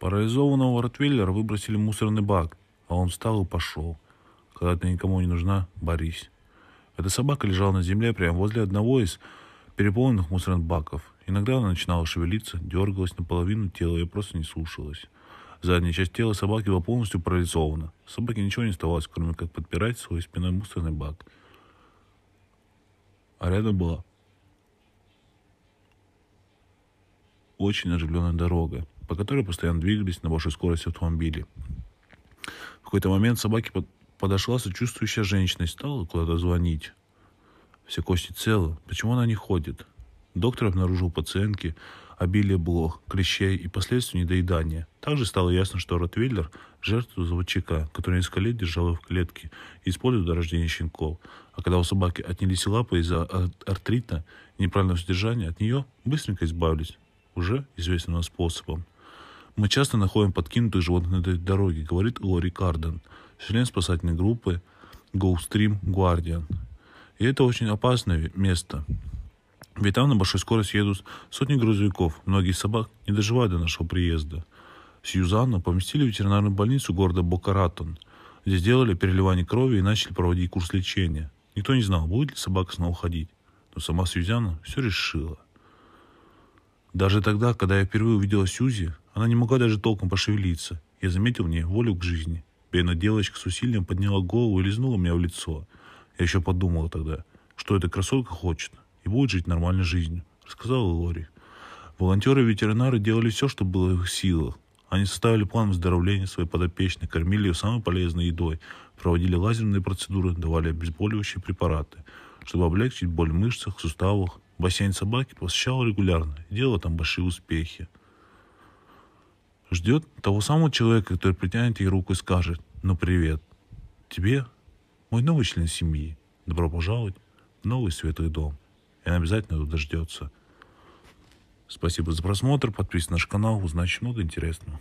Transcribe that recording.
Парализованного Ротвейлера выбросили в мусорный бак, а он встал и пошел. Когда ты никому не нужна, борись. Эта собака лежала на земле прямо возле одного из переполненных мусорных баков. Иногда она начинала шевелиться, дергалась наполовину тела и просто не слушалась. Задняя часть тела собаки была полностью парализована. Собаке ничего не оставалось, кроме как подпирать свой спиной мусорный бак. А рядом была очень оживленная дорога по которой постоянно двигались на большой скорости автомобили. В какой-то момент собаке подошла сочувствующая женщина и стала куда-то звонить. Все кости целы. Почему она не ходит? Доктор обнаружил пациентки обилие блох, клещей и последствий недоедания. Также стало ясно, что Ротвейлер – жертва заводчика, который несколько лет держал ее в клетке и использовал до рождения щенков. А когда у собаки отнялись лапы из-за артрита и неправильного содержания, от нее быстренько избавились уже известным способом. Мы часто находим подкинутых животных на этой дороге, говорит Лори Карден, член спасательной группы Goldstream Guardian. И это очень опасное место. Ведь там на большой скорости едут сотни грузовиков. Многие собак не доживают до нашего приезда. Сьюзанну поместили в ветеринарную больницу города Бокаратон. где сделали переливание крови и начали проводить курс лечения. Никто не знал, будет ли собака снова ходить. Но сама Сьюзанна все решила – даже тогда, когда я впервые увидела Сьюзи, она не могла даже толком пошевелиться. Я заметил в ней волю к жизни. Бедная девочка с усилием подняла голову и лизнула меня в лицо. Я еще подумала тогда, что эта красотка хочет и будет жить нормальной жизнью, рассказала Лори. Волонтеры и ветеринары делали все, что было в их силах. Они составили план выздоровления своей подопечной, кормили ее самой полезной едой, проводили лазерные процедуры, давали обезболивающие препараты, чтобы облегчить боль в мышцах, суставах Бассейн собаки посещал регулярно, делал там большие успехи. Ждет того самого человека, который притянет ей руку и скажет «Ну привет, тебе, мой новый член семьи, добро пожаловать в новый светлый дом». И она обязательно туда дождется. Спасибо за просмотр, подписывайтесь на наш канал, узнать много интересного.